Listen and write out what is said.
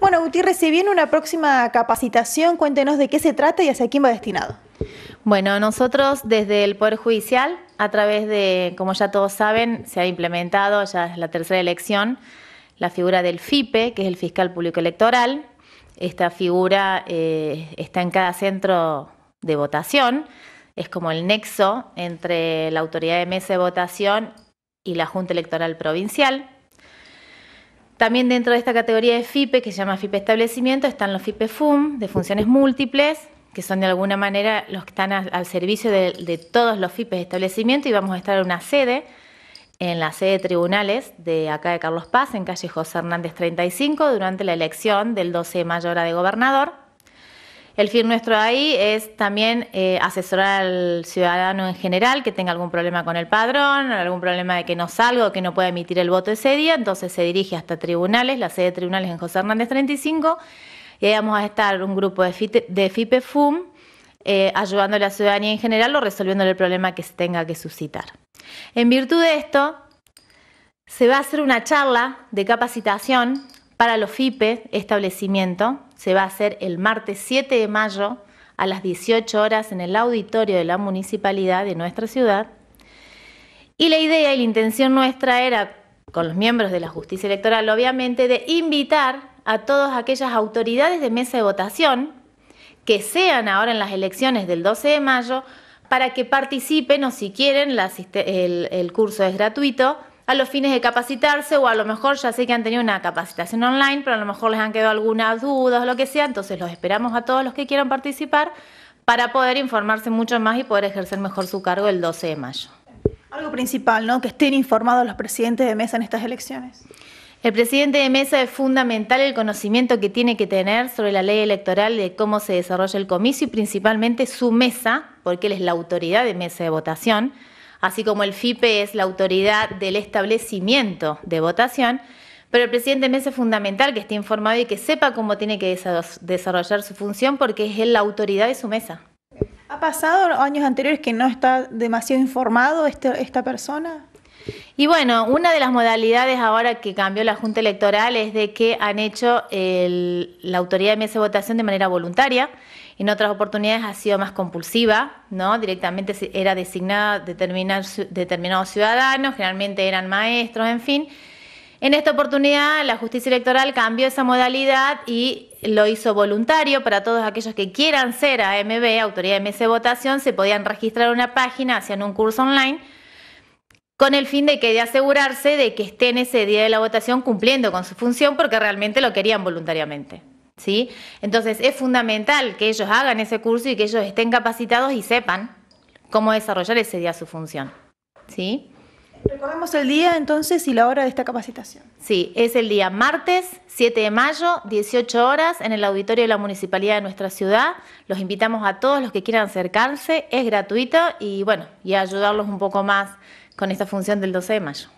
Bueno, Gutiérrez, si viene una próxima capacitación, cuéntenos de qué se trata y hacia quién va destinado. Bueno, nosotros desde el Poder Judicial, a través de, como ya todos saben, se ha implementado, ya es la tercera elección, la figura del FIPE, que es el Fiscal Público Electoral. Esta figura eh, está en cada centro de votación, es como el nexo entre la autoridad de mesa de votación y la Junta Electoral Provincial. También dentro de esta categoría de FIPE, que se llama FIPE establecimiento, están los FIPE FUM, de funciones múltiples, que son de alguna manera los que están al, servicio de, todos los FIPE establecimiento y vamos a estar en una sede, en la sede de tribunales de acá de Carlos Paz, en calle José Hernández 35, durante la elección del 12 de mayo de gobernador. El fin nuestro ahí es también eh, asesorar al ciudadano en general que tenga algún problema con el padrón, algún problema de que no salga o que no pueda emitir el voto ese día, entonces se dirige hasta tribunales, la sede de tribunales en José Hernández 35, y ahí vamos a estar un grupo de, FIPE FUM FIPEFUM eh, ayudando a la ciudadanía en general o resolviendo el problema que se tenga que suscitar. En virtud de esto, se va a hacer una charla de capacitación para los FIPE establecimiento se va a hacer el martes 7 de mayo a las 18 horas en el auditorio de la municipalidad de nuestra ciudad. Y la idea y la intención nuestra era, con los miembros de la justicia electoral, obviamente, de invitar a todas aquellas autoridades de mesa de votación que sean ahora en las elecciones del 12 de mayo para que participen o si quieren, el curso es gratuito, a los fines de capacitarse o a lo mejor ya sé que han tenido una capacitación online, pero a lo mejor les han quedado algunas dudas o lo que sea, entonces los esperamos a todos los que quieran participar para poder informarse mucho más y poder ejercer mejor su cargo el 12 de mayo. Algo principal, ¿no? Que estén informados los presidentes de mesa en estas elecciones. El presidente de mesa es fundamental el conocimiento que tiene que tener sobre la ley electoral de cómo se desarrolla el comicio y principalmente su mesa, porque él es la autoridad de mesa de votación así como el FIPE es la autoridad del establecimiento de votación, pero el presidente Mesa es fundamental que esté informado y que sepa cómo tiene que desarrollar su función porque es él la autoridad de su mesa. ¿Ha pasado años anteriores que no está demasiado informado este, esta persona? Y bueno, una de las modalidades ahora que cambió la Junta Electoral es de que han hecho la autoridad de mesa de votación de manera voluntaria en otras oportunidades ha sido más compulsiva, ¿no? Directamente era designada determinados ciudadanos, generalmente eran maestros, en fin. En esta oportunidad, la justicia electoral cambió esa modalidad y lo hizo voluntario para todos aquellos que quieran ser AMB, Autoridad de Mesa de Votación, se podían registrar en una página, hacían un curso online, con el fin de que de asegurarse de que estén ese día de la votación cumpliendo con su función, porque realmente lo querían voluntariamente. Entonces es fundamental que ellos hagan ese curso y que ellos estén capacitados y sepan cómo desarrollar ese día su función, ¿sí? Recordemos el día entonces y la hora de esta capacitación. Sí, es el día martes 7 de mayo, 18 horas, en el auditorio de la municipalidad de nuestra ciudad. Los invitamos a todos los que quieran acercarse, es gratuito y bueno, y ayudarlos un poco más con esta función del 12 de mayo.